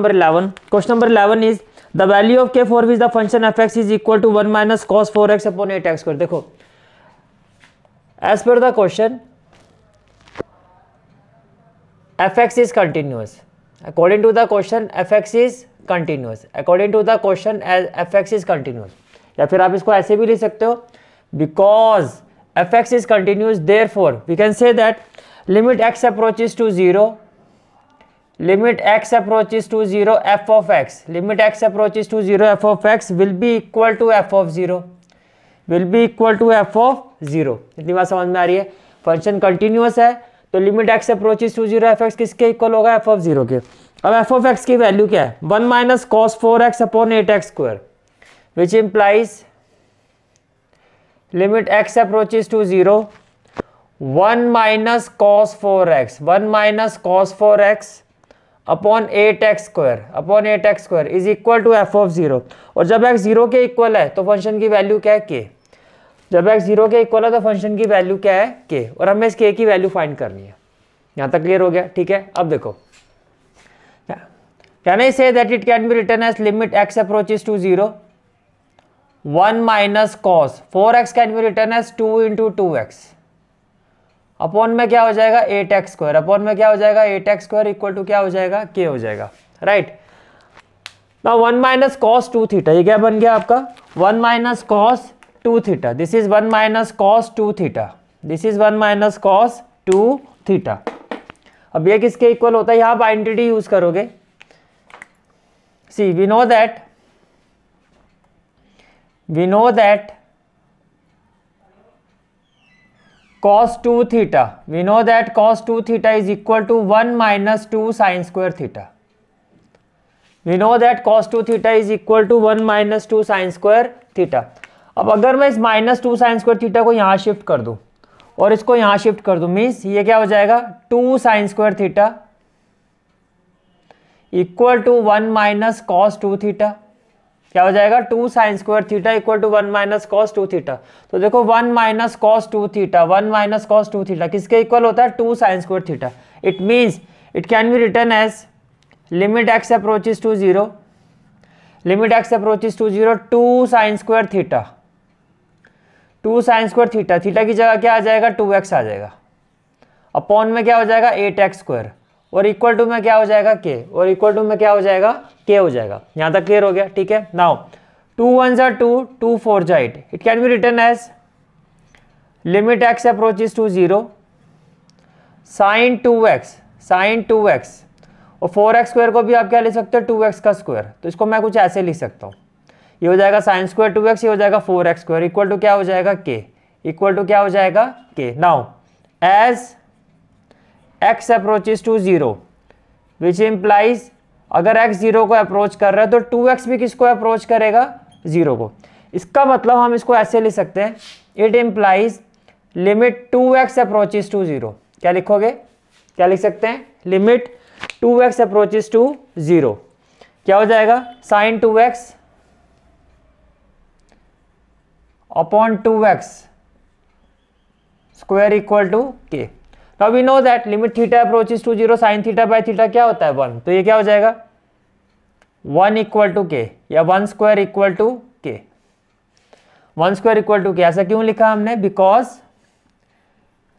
number 11 question number 11 is the value of for which the function fx is equal to 1 cos 4x 8x2 देखो as per the question fx is continuous according to the question fx is continuous according to the question fx is continuous या फिर आप इसको ऐसे भी ले सकते हो because F X is continuous continuous for we can say that limit X approaches to zero limit X approaches to zero F of X limit X approaches to zero F of X will be equal to F of zero will be equal to F of zero इतनी बात समझ में आ रही है function continuous है तो limit X approaches to zero F X किसके equal होगा एफ ऑफ जीरो के अब एफ ऑफ एक्स की वैल्यू क्या है one minus cos four X upon eight X square which implies limit X approaches to zero one minus cos four X one minus cos four X upon eight X square upon eight X square is equal to F of zero और जब x zero के equal है तो function की value क्या है के जब एक्स जीरो के इक्वल है तो फंक्शन की वैल्यू क्या है के और हमें इस के की वैल्यू फाइंड करनी है यहाँ तक क्लियर हो गया ठीक है अब देखो can I say that it can be written as limit X approaches to zero one minus cos four X can be written as two into two x upon में क्या हो जाएगा एट एक्स स्क्वायर अपॉन में क्या हो जाएगा eight X square equal to क्या हो जाएगा के हो जाएगा राइट ना one minus cos two theta ये क्या बन गया आपका one minus cos two theta this is one minus cos two theta this is one minus cos two theta अब ये किसके इक्वल होता है आप आइडेंटिटी यूज करोगे see we know that we know that cos 2 theta we know that cos 2 theta is equal to 1 minus 2 sin square theta we know that cos 2 theta is equal to 1 minus 2 sin square theta अब अगर मैं इस minus two sine square theta को यहाँ shift कर दूँ और इसको यहाँ शिफ्ट कर दूँ मीन्स ये क्या हो जाएगा two sine square theta equal to one minus cos two theta क्या हो जाएगा two sine square theta equal to one minus cos two theta तो देखो one minus cos two theta one minus cos two theta किसके equal होता है two sine square theta it means it can be written as limit X approaches to zero limit X approaches to zero two sine square theta two sine square theta theta की जगह क्या आ जाएगा to x आ जाएगा upon में क्या हो जाएगा eight X square और इक्वल टू में क्या हो जाएगा के और इक्वल टू में क्या हो जाएगा के हो जाएगा यहां तक क्लियर हो गया ठीक है नाउ टू वन जार टू टू फोर जा eight it can be written as limit X is to zero sine two X sine two X और फोर एक्स स्क्वायर को भी आप क्या ले सकते हो टू एक्स का स्क्वायर तो इसको मैं कुछ ऐसे लिख सकता हूँ ये हो जाएगा साइन स्क्वायर टू एक्स ये हो जाएगा four X square equal to क्या हो जाएगा के इक्वल टू क्या हो जाएगा के now as x approaches to zero which implies अगर एक्स ज़ीरो को अप्रोच कर रहा है तो टू एक्स भी किसको अप्रोच करेगा ज़ीरो को इसका मतलब हम इसको ऐसे ले सकते हैं it implies limit to x approaches to zero क्या लिखोगे क्या लिख सकते हैं limit to x approaches to zero क्या हो जाएगा sine two x upon two x square equal to k now we know that limit theta approaches to 0 sin theta by theta क्या होता है वन तो ये क्या हो जाएगा वन इक्वल टू के या one square equal to k one square equal to k ऐसा क्यों लिखा हमने because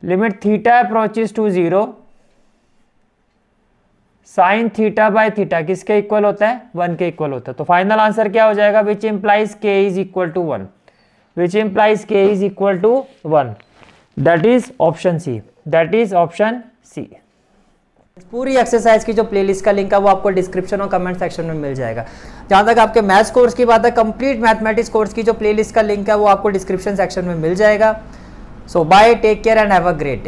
limit theta approaches to zero sine theta by theta किसके इक्वल होता है वन के इक्वल होता है तो फाइनल आंसर क्या हो जाएगा which implies k is equal to one which implies k is equal to one that is option c that is option c पूरी एक्सरसाइज की जो प्लेलिस्ट का लिंक है वो आपको डिस्क्रिप्शन और कमेंट सेक्शन में मिल जाएगा जहां तक आपके मैथ्स कोर्स की बात है कंप्लीट मैथमेटिक्स कोर्स की जो प्लेलिस्ट का लिंक है वो आपको डिस्क्रिप्शन सेक्शन में मिल जाएगा so bye take care and have a great day